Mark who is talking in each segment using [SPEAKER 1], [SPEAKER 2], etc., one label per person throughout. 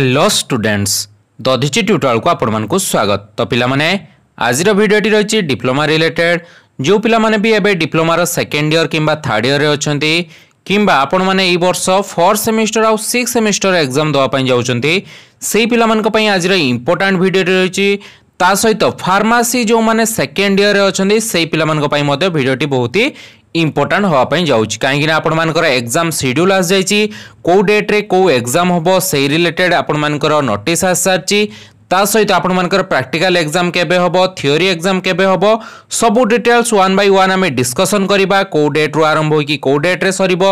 [SPEAKER 1] hello students দধিচি টিউটোরিয়ালকু আপনার স্বাগত তো পিলামানে আজির ভিডিওটি রয়েছে ডিপ্লোমা রিলেটেড যে পিলামানে বি এবে ডিপ্লোমার সেকেন্ড ইয়ার কিংবা থার্ড ইয়ারে অনেক কিংবা আপনার এই বর্ষ ফোর্থ সেমিস্টার আউ সিক্স সেমিস্টার এক্সাম দেওয়া যাচ্ছেন সেই পিলামানপাই আজির ইম্পর্টাট ভিডিওটি রয়েছে তা সহিত ফার্মাসি যে সেকেন্ড ইয়ারে অনেক সেই পিলামানপাই ভিডিওটি বহুত হি ইম্পর্টাট হওয়া যাচ্ছি কিনা আপনার এক্সাম সিড্যুল আসি কেউ ডেট্রে কেউ এক্সাম হব সেই রিলেটেড আপনার নোটিস আসি তা সহিত আপনার প্রাকটিকাল এক্সাম কেবে হব থিওরি এক্সাম কেবে হব সবু ডিটেলস ওয়ান বাই ওয়ান আমি ডিসকসন করা কেউ ডেট্রু আরম্ভ হয়ে কেউ ডেট্রে সরব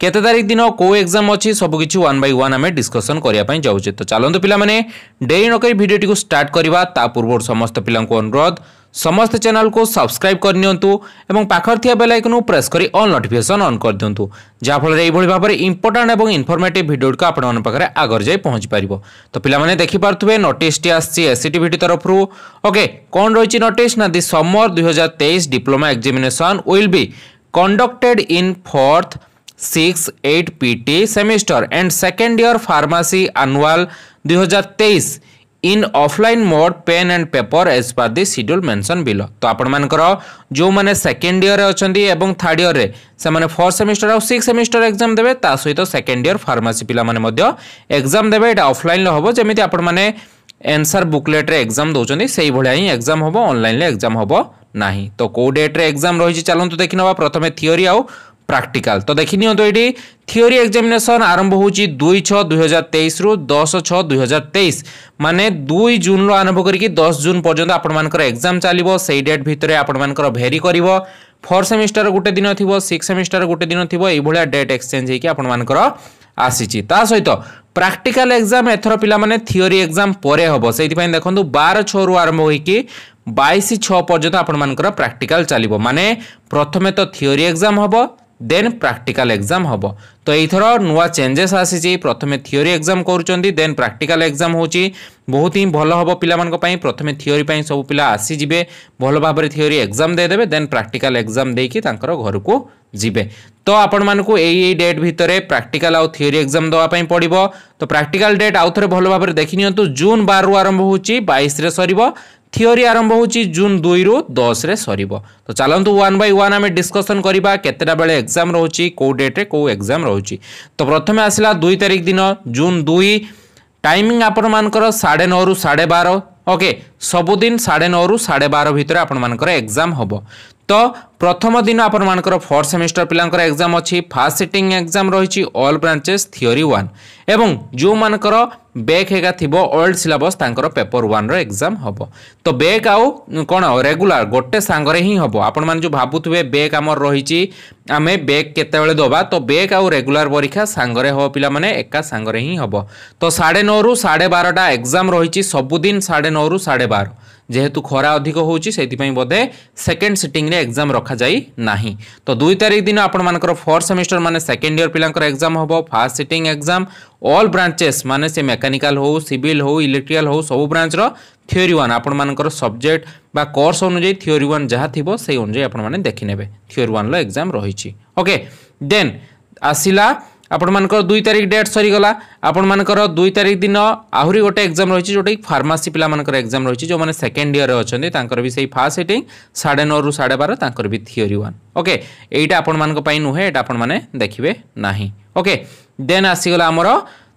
[SPEAKER 1] কেতে তারিখ দিন কেউ এক্সাম অবুকিছি ওয়ান বাই ওয়ান আমি ডিসকসন করা যাচ্ছে তো চালু পিলা মানে ডেরি নকি ভিডিওটি স্টার্ট করা তা পূর্ব সমস্ত পিলা অনুরোধ ସମସ୍ତ ଚ୍ୟାନେଲକୁ ସବସ୍କ୍ରାଇବ୍ କରିନିଅନ୍ତୁ ଏବଂ ପାଖରେ ଥିବା ବେଲ୍ ଆଇକନ୍କୁ ପ୍ରେସ୍ କରି ଅଲ୍ ନୋଟିଫିକେସନ୍ ଅନ୍ କରିଦିଅନ୍ତୁ ଯାହାଫଳରେ ଏଇଭଳି ଭାବରେ ଇମ୍ପୋର୍ଟାଣ୍ଟ ଏବଂ ଇନଫର୍ମେଟିଭ୍ ଭିଡ଼ିଓଟିକୁ ଆପଣମାନଙ୍କ ପାଖରେ ଆଗରେ ଯାଇ ପହଞ୍ଚିପାରିବ ତ ପିଲାମାନେ ଦେଖିପାରୁଥିବେ ନୋଟିସ୍ଟି ଆସିଛି ଏସ୍ସିଟିଭିଟି ତରଫରୁ ଓକେ କ'ଣ ରହିଛି ନୋଟିସ୍ ନା ଦି ସମର ଦୁଇହଜାର ତେଇଶ diploma examination will be conducted in fourth six eight PT semester and second year pharmacy annual 2023 in offline mode pen and paper as per the schedule mentioned below ତ ଆପଣମାନଙ୍କର ଯେଉଁମାନେ second ଇୟର୍ରେ ଅଛନ୍ତି ଏବଂ third ଇୟର୍ରେ ସେମାନେ fourth semester ଆଉ six semester exam ଦେବେ ତା ସହିତ ସେକେଣ୍ଡ ଇୟର୍ ଫାର୍ମାସି ପିଲାମାନେ ମଧ୍ୟ ଏକ୍ଜାମ୍ ଦେବେ ଏଇଟା ଅଫଲାଇନ୍ରେ ହେବ ଯେମିତି ଆପଣମାନେ ଏନ୍ସର୍ ବୁକଲେଟ୍ରେ ଏକ୍ଜାମ୍ ଦେଉଛନ୍ତି ସେଇଭଳିଆ ହିଁ ଏକ୍ଜାମ୍ ହେବ ଅନଲାଇନ୍ରେ ଏକ୍ଜାମ୍ ହେବ ନାହିଁ ତ କେଉଁ ଡେଟ୍ରେ ଏକ୍ଜାମ୍ ରହିଛି ଚାଲନ୍ତୁ ଦେଖିନେବା ପ୍ରଥମେ ଥିଓରି ଆଉ ପ୍ରାକ୍ଟିକାଲ ତ ଦେଖିନିଅନ୍ତୁ ଏଇଠି থিওরি এক্সামিনেসন আরম্ভ হচ্ছে দুই ছ দুই হাজার তেইশ রু দশ ছ দুই হাজার তেইশ মানে দুই জুন রু আরম্ভ করি দশ জুন পর্যন্ত আপনার এক্সাম চালিব সেই ডেট ভিতরে আপনার ভেরি করব ফোর সেমিস্টার গোটে দিন থাকবে সিক্স সেমিস্টার গোটে দিন থাকবে এইভাবে ডেট এক্সচেঞ্জ হয়ে আপনার আসিছি তা সহিত প্রাক্টিকাল এক্সাম এথর পিলামানে থিওরি এক্সাম পরে হব সেইপাই দেখুন বার ছ রু আরম্ভ হয়েকি বাইশ ছ পর্যন্ত আপনার প্রাক্টিকাল চালিব মানে প্রথমে তো থিওরি এক্সাম হব দেন প্রাকটিকাল এক্সাম হব তো এইথর নূয়া চেঞ্জেস আসিছি প্রথমে থিওরি এক্সাম করছেন দেন প্রাকটিকাল এক্সাম হচ্ছে বহুত হি ভাল হব পিলাপাই প্রথমে থিওরি পাই সব পিলা আসিযে ভাল ভাবে থিওরি এক্সাম দেদেবে দেন প্রাকটিকাল এক্সাম দিয়ে তাঁর ঘরকু যাবে তো আপনার এই এই ডেট ভিতরে প্রাকটিকাল আও থিওরি এক্সাম দেওয়া পড়ব তো প্রাকটিকাল ডেট আউথরে ভাল ভাবে দেখি নিহত জুন বারু আরম্ভ হচ্ছে বাইশে সরব থিওরি আরম্ভ হচ্ছে জুন দুইরু দশরে সরব তো চালু ওয়ান বাই ওয়ান আমি ডিসকসন করা কেতটা বেড়ে এক্সাম রয়েছে কেউ ডেট্রে কেউ এক্সাম রয়েছে তো প্রথমে আসলা দুই তারিখ দিন জুন দুই টাইমিং আপনার সাড়ে নু সাড়ে বার ওকে ସବୁଦିନ ସାଢ଼େ ନଅରୁ ସାଢ଼େ ବାର ଭିତରେ ଆପଣମାନଙ୍କର ଏକ୍ଜାମ୍ ହେବ তো প্রথম দিন আপনার ফোর্থ সেমিস্টার পিলাঙ্কর এক্সাম অছি ফার্স্ট সিটিং এক্সাম রয়েছে অল ব্রাঞ্চেস থিওরি ওয়ান এবং যেমানকর ব্যাক হেগা থিব ওল্ড সিলাবস তাঁকর পেপর ওয়ানর এক্সাম হব তো ব্যাক আউ কোণ রেগুলার গোটে সাঙ্গরে হি হব আপনার যে ভাবুথে ব্যাক আমার রয়েছে আমি ব্যাক কেতবে দেবা তো ব্যাক আউ রেগুলার পরীক্ষা সাঙ্গরে হব পিলা মানে একা সাঙ্গরে হি হব তো সাড়ে নু সাড়ে বারোটা এক্সাম রয়েছে সবুদিন সাড়ে নু সাড়ে বারো যেহেতু খরা অধিক ହେଉଛି ସେଇଥିପାଇଁ ବୋଧେ ସେକେଣ୍ଡ ସିଟିଂରେ ଏକ୍ଜାମ୍ ରଖାଯାଇ ନାହିଁ ତ ଦୁଇ ତାରିଖ ଦିନ ଆପଣମାନଙ୍କର ଫୋର୍ଥ ସେମିଷ୍ଟର ମାନେ ସେକେଣ୍ଡ ଇୟର ପିଲାଙ୍କର ଏକ୍ଜାମ୍ ହେବ first sitting exam all branches ମାନେ ସେ ମେକାନିକାଲ ହେଉ ସିଭିଲ୍ ହେଉ ଇଲେକ୍ଟ୍ରିକାଲ ହେଉ ସବୁ ବ୍ରାଞ୍ଚର থিওরি ওয়ান আপনার সবজেক্ট বা কোর্স অনুযায়ী থিওরি ওয়ান যা থাকবে সেই অনুযায়ী আপনার দেখি নেবে থিওরি ওয়ানর এক্সাম রয়েছে ওকে দেন আসিলা ଆପଣମାନଙ୍କର ଦୁଇ ତାରିଖ ଡେଟ୍ ସରିଗଲା ଆପଣମାନଙ୍କର ଦୁଇ ତାରିଖ ଦିନ ଆହୁରି ଗୋଟେ ଏକ୍ଜାମ୍ ରହିଛି ଯେଉଁଟାକି ଫାର୍ମାସି ପିଲାମାନଙ୍କର ଏକ୍ଜାମ୍ ରହିଛି ଯେଉଁମାନେ ସେକେଣ୍ଡ ଇୟର୍ରେ ଅଛନ୍ତି ତାଙ୍କର ବି ସେଇ ଫାର୍ଷ୍ଟ ସିଟିଂ ସାଢ଼େ ନଅରୁ ସାଢ଼େ ବାର ତାଙ୍କର ବି ଥିଓରି ୱାନ୍ ଓକେ ଏଇଟା ଆପଣମାନଙ୍କ ପାଇଁ ନୁହେଁ ଏଇଟା ଆପଣମାନେ ଦେଖିବେ ନାହିଁ ଓକେ ଦେନ୍ ଆସିଗଲା ଆମର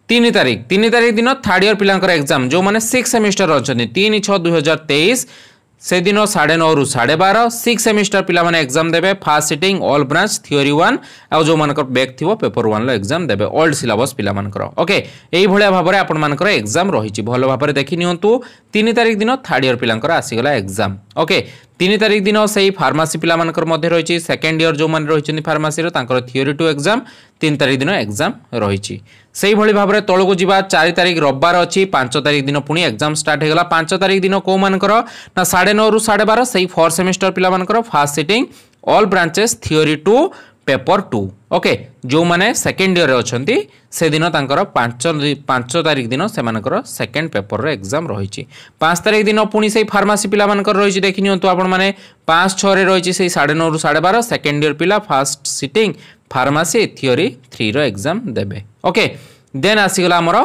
[SPEAKER 1] ତିନି ତାରିଖ ତିନି ତାରିଖ ଦିନ ଥାର୍ଡ଼ ଇୟର୍ ପିଲାଙ୍କର ଏକ୍ଜାମ୍ ଯେଉଁମାନେ ସିକ୍ସ ସେମିଷ୍ଟର ଅଛନ୍ତି ତିନି ଛଅ ଦୁଇ ହଜାର ତେଇଶ সেদিন সাড়ে নু সাড়ে বার সিক্স সেমিস্টার পিলামানে এক্সাম দেবে first sitting all branch theory one আউ যে ব্যাক থিব পেপর ওয়ানর এক্সাম দেবে অল্ড সিলাবস পিলামানকর ওকে এইভাবে ভাবে আপনার এক্সাম রয়েছে ভালো ভাবে দেখি নিহতু তিন তারিখ দিন থার্ড ইয়ার পিলাঙ্কর আসিগলা এক্সাম ওকে তিন তারিখ দিন সেই ফার্মাসি পিলা মধ্যে রয়েছে সেকেন্ড ইয়ার যে রয়েছেন ফার্মাসির তাঁর থিওরি টু এক্সাম তিন তারিখ দিন এক্সাম রয়েছে সেইভাবে ভাবে তলক যা চারি তারিখ রবিবার অছি তারিখ দিন পুঁ এক্সাম স্টার্ট হয়ে গলা পাঁচ তারিখ দিন কেউমানকর না সাড়ে নু সাড়ে বার সেই ফোর সেমিস্টার পিলামানকর first sitting all branches theory two paper two okay ଯେଉଁମାନେ ସେକେଣ୍ଡ ଇୟର୍ରେ ଅଛନ୍ତି ସେଦିନ ତାଙ୍କର ପାଞ୍ଚ ପାଞ୍ଚ ତାରିଖ ଦିନ ସେମାନଙ୍କର ସେକେଣ୍ଡ ପେପରର ଏକ୍ଜାମ୍ ରହିଛି ପାଞ୍ଚ ତାରିଖ ଦିନ ପୁଣି ସେଇ ଫାର୍ମାସି ପିଲାମାନଙ୍କର ରହିଛି ଦେଖିନିଅନ୍ତୁ ଆପଣମାନେ ପାଞ୍ଚ ଛଅରେ ରହିଛି ସେଇ ସାଢ଼େ ନଅରୁ ସାଢ଼େ ବାର ସେକେଣ୍ଡ ଇୟର୍ ପିଲା ଫାର୍ଷ୍ଟ ସିଟିଂ ଫାର୍ମାସି ଥିଓରି ଥ୍ରୀର ଏକ୍ଜାମ୍ ଦେବେ ଓକେ ଦେନ୍ ଆସିଗଲା ଆମର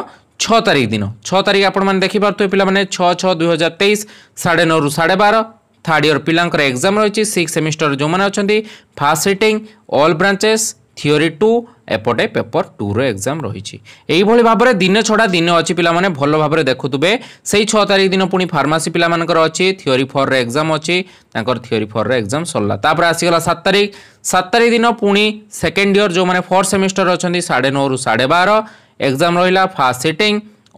[SPEAKER 1] ଛଅ ତାରିଖ ଦିନ ଛଅ ତାରିଖ ଆପଣମାନେ ଦେଖିପାରୁଥିବେ ପିଲାମାନେ ଛଅ ଛଅ ଦୁଇ ହଜାର ତେଇଶ ସାଢ଼େ ନଅରୁ ସାଢ଼େ ବାର থার্ড ইয়র পিলাঙ্কর এক্সাম রয়েছে সিক্স সেমিস্টর ଯେଉଁମାନେ ଅଛନ୍ତି first sitting all branches theory two এপটে পেপর টুর এক্সাম রয়েছে এইভাবে ভাবে দিনে ছড়া দিন অছি পিলা মানে ভালো ভাবে দেখুবে সেই ছ তারিখ দিন পুঁ ফার্মাসি পিলা মানকর অছি থিওরি ফোর এক্সাম অছি তাঁকর থিওরি ফোর এক্সাম সরলা তাপরে আসিগলা সাত তারিখ সাত তারিখ দিন পুঁ সেকেন্ড ইয়র যে ফোর্থ সেমিস্টর অনেক সাড়ে নু সাড়ে বার এক্সাম রহিলা first sitting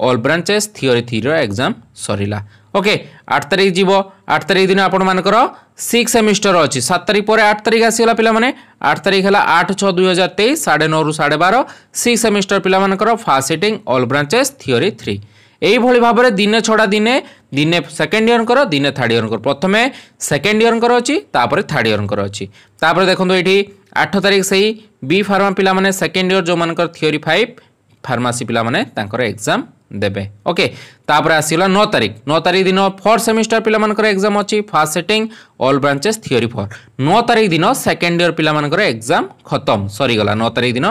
[SPEAKER 1] all branches theory থ্রির এক্সাম সরিলা ওকে আট তারিখ যাব আট তারিখ দিন আপনার সিক্স সেমিস্টর অছি সাত তারিখ পরে আট তারিখ আসিগলা পিলা মানে আট তারিখ হল আট ছ দুই হাজার তেইশ সাড়ে নু সাড়ে বার সিক্স সেমিস্টর পিলা first sitting all branches theory three এইভাবে ভাবে দিনে ছড়া দিনে দিনে সেকেন্ড ইয়ারঙ্কর দিনে থার্ড ইয়ারঙ্কর প্রথমে সেকেন্ড ইয়ারঙ্কর অছি তাপরে থার্ড ইয়ারঙ্কর অছি তাপরে দেখুন এটি আঠ তারিখ সেই বি ফার্মা পিলা মানে সেকেন্ড ইয়ার যে থিওরি ফাইভ ফার্মাসি পিলা মানে তাঁর এক্সাম দেবে ওকে তাপরে আসিলা ন তারিখ ন তারিখ দিন ফোর্থ সেমিস্টার পিলামানকর এক্সাম অছি first sitting all branches theory four ন তারিখ দিন সেকেন্ড ইয়ার পিলামানকর এক্সাম খতম সরিগলা ন তারিখ দিন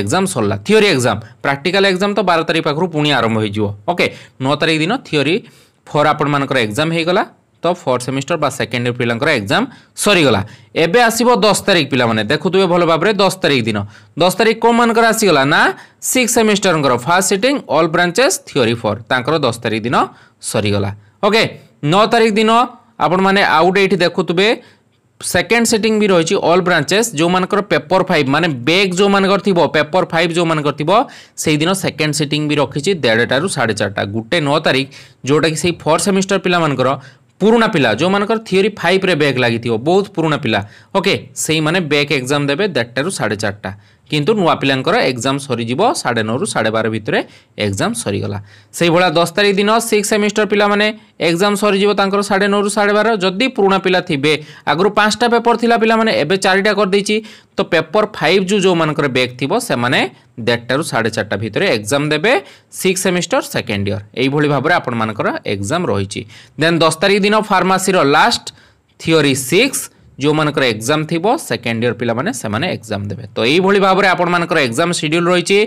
[SPEAKER 1] এক্সাম সরলা থিওরি এক্সাম প্রাকটিকাল এক্সাম তো বার তারিখ পাখু পুঁ আরম্ভ হয়ে ওকে ন তারিখ দিন থিওরি ফোর আপনার এক্সাম হয়ে গলা ତ ଫୋର୍ଥ ସେମିଷ୍ଟର ବା ସେକେଣ୍ଡ ଇୟର ପିଲାଙ୍କର ଏକ୍ଜାମ୍ ସରିଗଲା ଏବେ ଆସିବ ଦଶ ତାରିଖ ପିଲାମାନେ ଦେଖୁଥିବେ ଭଲ ଭାବରେ ଦଶ ତାରିଖ ଦିନ ଦଶ ତାରିଖ କେଉଁମାନଙ୍କର ଆସିଗଲା ନା ସିକ୍ସ ସେମିଷ୍ଟରଙ୍କର first sitting all branches theory four ତାଙ୍କର ଦଶ ତାରିଖ ଦିନ ସରିଗଲା ଓକେ ନଅ ତାରିଖ ଦିନ ଆପଣମାନେ ଆଉ ଗୋଟେ ଏଇଠି ଦେଖୁଥିବେ সেকেন্ড সিটিং বি রয়েছে অল ব্রাঞ্চেস যেমানকর পেপর ফাইভ মানে বেগ যেমানকর থিব পেপর ফাইভ যেমানকর থিব সেইদিন সেকেন্ড সিটিং বি রখিছি দেড়টার সাড়ে চারটা গোটে ন তারিখ যেটা কি সেই ফোর্থ সেমিস্টার পিলামানকর পুরোনা পিলা ଯେଉଁମାନଙ୍କର ଥିଓରି ଫାଇଭ୍ରେ ବ୍ୟାକ୍ ଲାଗିଥିବ ବହୁତ ପୁରୁଣା ପିଲା ଓକେ ସେଇମାନେ ବ୍ୟାକ୍ ଏକ୍ଜାମ୍ ଦେବେ ଦେଢ଼ଟାରୁ ସାଢ଼େ ଚାରିଟା কিন্তু নূয়া পিলাঙ্কর এক্সাম সরিযিব সাড়ে নু সাড়ে বার ভিতরে এক্সাম সরিগলা সেইভাবে দশ তারিখ দিন সিক্স সেমিস্টর পিলামানে এক্সাম সরিযিব তাঁর সাড়ে নু সাড়ে বার যদি পুরোনা পিলা থিবে আগর পাঁচটা পেপর লা পিলা মানে এবে চারিটা করেদেইছি তো পেপর ফাইভ যু যেমানকর ব্যাক থিব সেমানে দেড়টার সাড়ে চারটা ভিতরে এক্সাম দেবে সিক্স সেমিস্টর সেকেন্ড ইয়ার এইভাবে ভাবে আপনার এক্সাম রয়েছে দেন দশ তারিখ দিন ফার্মাসি লাস্ট থিওরি সিক্স ଯେଉଁମାନଙ୍କର ଏକ୍ଜାମ୍ ଥିବ ସେକେଣ୍ଡ ଇୟର୍ ପିଲାମାନେ ସେମାନେ ଏକ୍ଜାମ୍ ଦେବେ ତ ଏଇଭଳି ଭାବରେ ଆପଣମାନଙ୍କର ଏକ୍ଜାମ୍ ସିଡ୍ୟୁଲ୍ ରହିଛି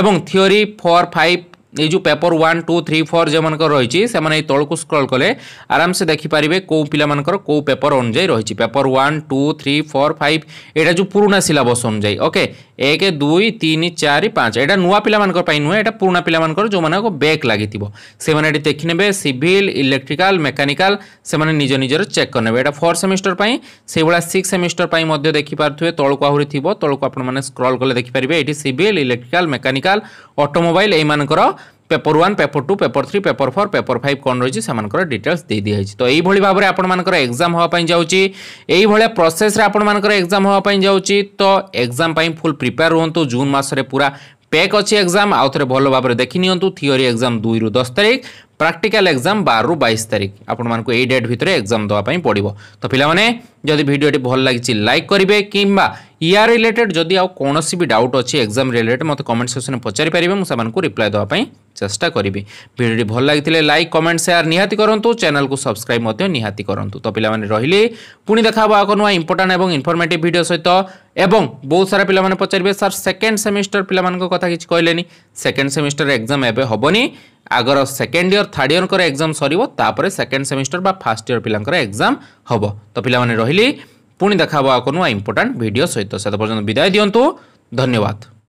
[SPEAKER 1] ଏବଂ ଥିଓରି ଫୋର୍ ଫାଇଭ୍ ଏଇ ଯେଉଁ paper one two three four ଯେଉଁମାନଙ୍କର ରହିଛି ସେମାନେ ଏଇ ତଳକୁ ସ୍କ୍ରଲ୍ କଲେ ଆରାମସେ ଦେଖିପାରିବେ କେଉଁ ପିଲାମାନଙ୍କର କେଉଁ ପେପର ଅନୁଯାୟୀ ରହିଛି paper one two three four five ଏଇଟା ଯେଉଁ ପୁରୁଣା ସିଲାବସ୍ ଅନୁଯାୟୀ ଓକେ এক দুই তিন চারি পাঁচ এটা নূয়া পিলামানকর পাই নুহে এটা পুরোনা পিলামানকর যেমানকো ব্যাক লাগিথিব সেমানে এটি দেখি নেবে সিভিল ইলেকট্রিকাল মেকানিকাল সেমানে নিজ নিজর চেক করে নেবে এটা ফোর সেমিস্টার পাই সেইভাবে সিক্স সেমিস্টার পাই মধ্যে দেখি পারুথিবে তলকু আহুরি থিব তলকু আপন মানে স্ক্রল কলে দেখি পারিবে এটি সিভিল ইলেকট্রিকাল মেকানিকাল অটোমোবাইল এইমানকর paper one paper two paper three paper four paper five কোণ রয়েছে সেমানকর ডিটেলস দিয়ে দিয়েছে তো এইভাবে ভাবে আপনার এক্সাম হওয়া পাই যাচ্ছি এইভাবে প্রসেসে আপনার এক্সাম হওয়া পাই যাচ্ছি তো এক্সাম পাই ফুল প্রিপেয়ার রুহতু জুন মাসরে পুরা প্যাক অছি এক্সাম আউথরে ভাল ভাবে দেখি নিহতু থিওরি এক্সাম দুই রু দশ তারিখ প্রাকটিকাল এক্সাম বারু বাইশ তারিখ আপনার এই ডেট ভিতরে এক্সাম দেওয়া পড়ব তো পিলামানে যদি ভিডিওটি ভাল লাগিছে লাইক করবে কিংবা ୟା ରିଲେଟେଡ୍ ଯଦି ଆଉ କୌଣସି ବି ଡାଉଟ୍ ଅଛି ଏକ୍ଜାମ୍ ରିଲେଟେଡ୍ ମୋତେ କମେଣ୍ଟ ସେକ୍ସନ୍ରେ ପଚାରିପାରିବେ ମୁଁ ସେମାନଙ୍କୁ ରିପ୍ଲାଏ ଦେବା ପାଇଁ ଚେଷ୍ଟା କରିବି ଭିଡ଼ିଓଟି ଭଲ ଲାଗିଥିଲେ ଲାଇକ୍ କମେଣ୍ଟ ସେୟାର ନିହାତି କରନ୍ତୁ ଚ୍ୟାନେଲକୁ ସବସ୍କ୍ରାଇବ୍ ମଧ୍ୟ ନିହାତି କରନ୍ତୁ ତ ପିଲାମାନେ ରହିଲେ ପୁଣି ଦେଖାହେବ ଆଗ ନୂଆ ଇମ୍ପୋର୍ଟାଣ୍ଟ ଏବଂ ଇନଫର୍ମେଟିଭ୍ ଭିଡ଼ିଓ ସହିତ ଏବଂ ବହୁତ ସାରା ପିଲାମାନେ ପଚାରିବେ ସାର୍ ସେକେଣ୍ଡ ସେମିଷ୍ଟର ପିଲାମାନଙ୍କ କଥା କିଛି କହିଲେନି ସେକେଣ୍ଡ ସେମିଷ୍ଟର ଏକ୍ଜାମ୍ ଏବେ ହେବନି আগর second year third year exam সরব তাপরে সেকেন্ড সেমিস্টার বা ফার্স্ট ইয়ার পিলাঙ্কর এক্সাম হব তো পিলা মানে রহলি ପୁଣି ଦେଖା ହେବ ଆଉ ନୂଆ ଇମ୍ପୋର୍ଟାଣ୍ଟ ଭିଡ଼ିଓ ସହିତ ସେତେ ପର୍ଯ୍ୟନ୍ତ ବିଦାୟ ଦିଅନ୍ତୁ ଧନ୍ୟବାଦ